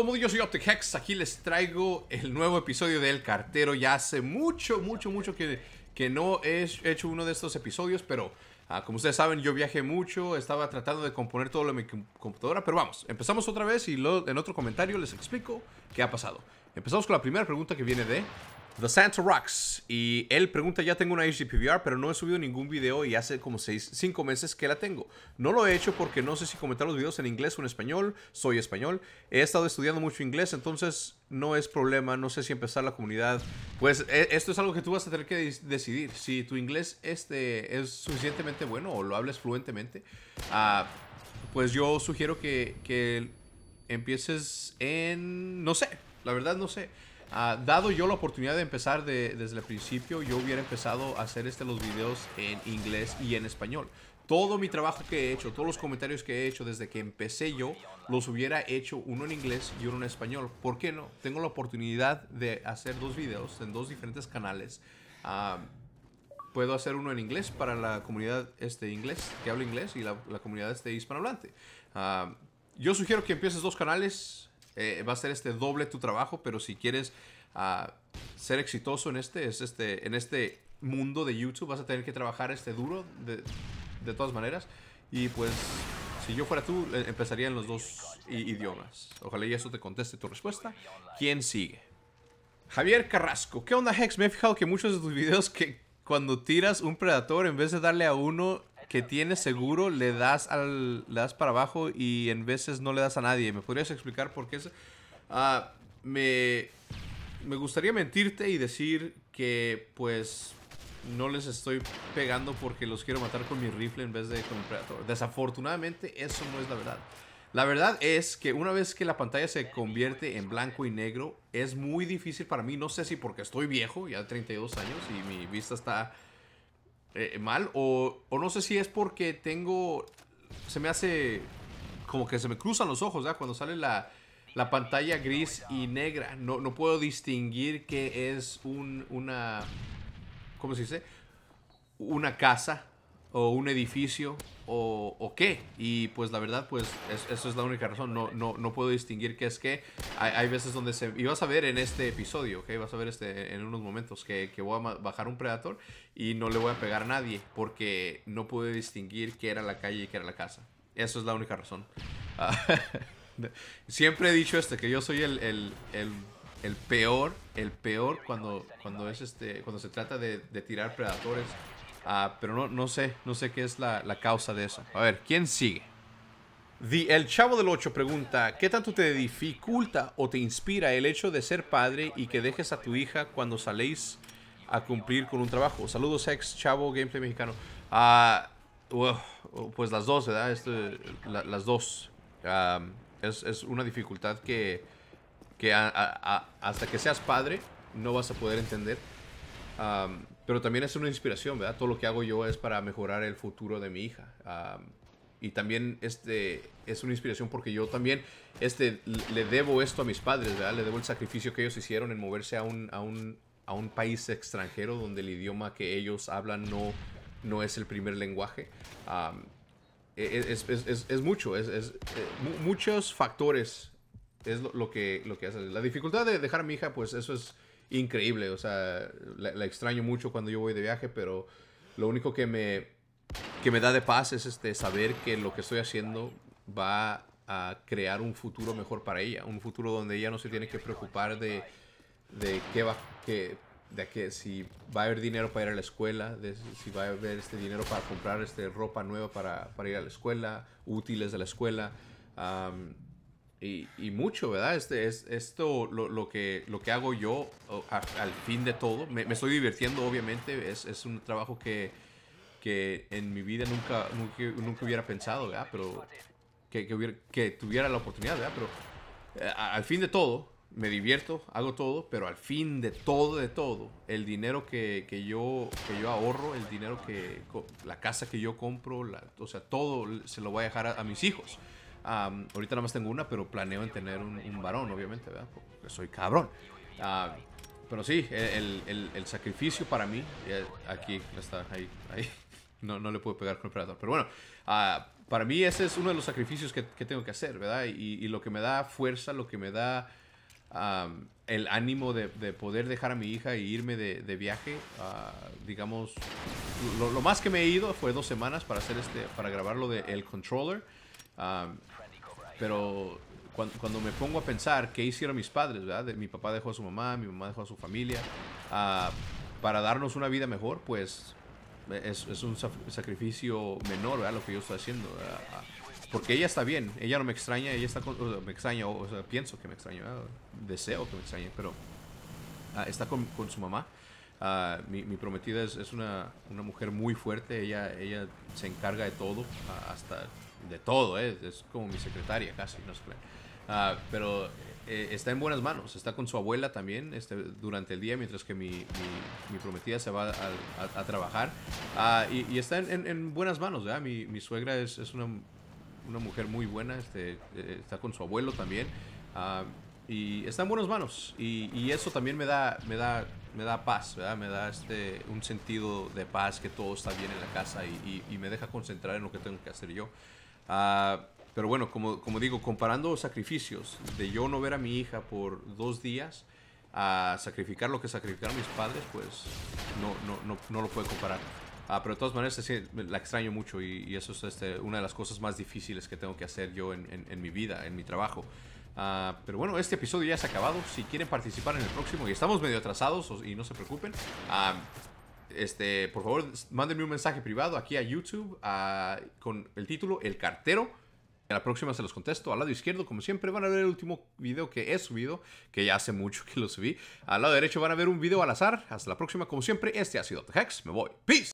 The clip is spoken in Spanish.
Como yo soy Optic aquí les traigo el nuevo episodio del cartero. Ya hace mucho, mucho, mucho que, que no he hecho uno de estos episodios, pero ah, como ustedes saben, yo viajé mucho, estaba tratando de componer todo en mi computadora, pero vamos, empezamos otra vez y luego en otro comentario les explico qué ha pasado. Empezamos con la primera pregunta que viene de The Santa Rocks. Y él pregunta, ya tengo una HDPVR, pero no he subido ningún video y hace como 5 meses que la tengo. No lo he hecho porque no sé si comentar los videos en inglés o en español. Soy español. He estado estudiando mucho inglés, entonces no es problema. No sé si empezar la comunidad. Pues e, esto es algo que tú vas a tener que decidir. Si tu inglés este, es suficientemente bueno o lo hables fluentemente, ah, pues yo sugiero que, que empieces en... No sé, la verdad no sé. Ah, dado yo la oportunidad de empezar desde el principio, yo hubiera empezado a hacer este, los videos en inglés y en español. Todo mi trabajo que he hecho, todos los comentarios que he hecho desde que empecé yo, los hubiera hecho uno en inglés y uno en español. ¿Por qué no? Tengo la oportunidad de hacer dos videos en dos diferentes canales. Ah, puedo hacer uno en inglés para la comunidad este, inglés, que habla inglés, y la, comunidad este, hispanohablante. Ah, yo sugiero que empieces dos canales eh, va a ser este doble tu trabajo, pero si quieres ah, ser exitoso en este, es este, en este mundo de YouTube, vas a tener que trabajar este duro de, todas maneras. Y pues, si yo fuera tú, eh, empezaría en los dos idiomas. Ojalá y eso te conteste tu respuesta. ¿Quién sigue? Javier Carrasco. ¿Qué onda, Hex? Me he fijado que muchos de tus videos que cuando tiras un Predator, en vez de darle a uno que tiene seguro le das, al, le das para abajo y en veces no le das a nadie. ¿Me podrías explicar por qué es? Ah, me, me gustaría mentirte y decir que pues no les estoy pegando porque los quiero matar con mi rifle en vez de con el Predator. Desafortunadamente eso no es la verdad. La verdad es que una vez que la pantalla se convierte en blanco y negro, es muy difícil para mí, no sé si porque estoy viejo, ya 32 años y mi vista está eh, eh, mal o, no sé si es porque tengo, se me hace como que se me cruzan los ojos cuando sale la, la, pantalla gris y negra. No, no puedo distinguir que es un, una, ¿cómo se dice? Una casa o un edificio o, qué. Y pues la verdad, pues eso es la única razón. No, no, no puedo distinguir qué es qué. Hay, hay, veces donde se... Y vas a ver en este episodio, ¿ok? Vas a ver este, en unos momentos que, que, voy a bajar un Predator y no le voy a pegar a nadie porque no pude distinguir qué era la calle y qué era la casa. Eso es la única razón. Ah, siempre he dicho este, que yo soy el, el, peor, el peor cuando, cuando, es este, cuando se trata de, de tirar predadores Ah, pero no, no, sé, no sé qué es la, causa de eso. A ver, ¿quién sigue? el Chavo del 8 pregunta, ¿qué tanto te dificulta o te inspira el hecho de ser padre y que dejes a tu hija cuando saléis a cumplir con un trabajo? Saludos ex Chavo Gameplay Mexicano. Uh, pues las dos, ¿verdad? Este, las dos. es, una dificultad que, que hasta que seas padre no vas a poder entender. Pero también es una inspiración, ¿verdad? Todo lo que hago yo es para mejorar el futuro de mi hija. y también este, es una inspiración porque yo también este, le debo esto a mis padres, ¿verdad? Le debo el sacrificio que ellos hicieron en moverse a un, a un, a un país extranjero donde el idioma que ellos hablan no, no es el primer lenguaje. E, e, es, mucho, es, eh, muchos factores es lo, lo, que, lo que hace. La dificultad de dejar a mi hija, pues eso es increíble. O sea, la, extraño mucho cuando yo voy de viaje, pero lo único que me, que me da de paz es este, saber que lo que estoy haciendo va a crear un futuro mejor para ella. Un futuro donde ella no se tiene que preocupar de, de qué va, que, de que si va a haber dinero para ir a la escuela, de si va a haber este dinero para comprar este, ropa nueva para, para ir a la escuela, útiles de la escuela. Um, y, mucho, ¿verdad? Este, es, esto, lo, lo, que, lo que hago yo al fin de todo, me, estoy divirtiendo, obviamente, es, es un trabajo que, que, en mi vida nunca, nunca, nunca hubiera pensado, ¿verdad? Pero que, que, hubiera, que tuviera la oportunidad, ¿verdad? Pero eh, al fin de todo, me divierto, hago todo, pero al fin de todo, de todo, el dinero que, que yo, que yo ahorro, el dinero que, la casa que yo compro, la, o sea, todo se lo voy a dejar a mis hijos ahorita nada más tengo una, pero planeo en tener un, varón, obviamente, ¿verdad? Porque soy cabrón. Ah, pero sí, el, sacrificio para mí, aquí está, ahí, ahí. No, no le puedo pegar con el predador. Pero bueno, ah, para mí ese es uno de los sacrificios que, tengo que hacer, ¿verdad? Y, lo que me da fuerza, lo que me da el ánimo de, poder dejar a mi hija e irme de, viaje, ah, digamos, lo, más que me he ido fue dos semanas para hacer este, para grabar lo de El Controller pero cuando, me pongo a pensar qué hicieron mis padres, ¿verdad? De, mi papá dejó a su mamá, mi mamá dejó a su familia, ah, para darnos una vida mejor, pues e, es, un sacrificio menor, Lo que yo estoy haciendo. Ah, porque ella está bien, ella no me extraña, ella está me extraño o, pienso que me extraña, deseo que me extrañe, pero ah, está con, con, su mamá. mi, prometida es, es una, una, mujer muy fuerte, ella, ella se encarga de todo, hasta de todo, ¿eh? es como mi secretaria casi, no se ah, pero eh, eh, está en buenas manos, está con su abuela también este, durante el día mientras que mi, prometida se va a, trabajar. Ah, y, está en, buenas manos, ¿verdad? Mi, mi suegra es, una, mujer muy buena, este, está con su abuelo también. Ah, y está en buenas manos. Y, eso también me da, me da, me da paz, ¿verdad? Me da este, un sentido de paz que todo está bien en la casa y me deja concentrar en lo que tengo que hacer yo. Ah, pero bueno, como, como, digo, comparando sacrificios, de yo no ver a mi hija por dos días a sacrificar lo que sacrificaron mis padres, pues no, no, no, lo puedo comparar. Ah, pero de todas maneras, la extraño mucho y, eso es este, una de las cosas más difíciles que tengo que hacer yo en, mi vida, en mi trabajo. Ah, pero bueno, este episodio ya se ha acabado. Si quieren participar en el próximo, y estamos medio atrasados y no se preocupen, este, por favor, mándenme un mensaje privado aquí a YouTube con el título El Cartero. En la próxima se los contesto. Al lado izquierdo, como siempre, van a ver el último video que he subido, que ya hace mucho que lo subí. Al lado derecho van a ver un video al azar. Hasta la próxima, como siempre, este ha sido The Hex. Me voy. Peace.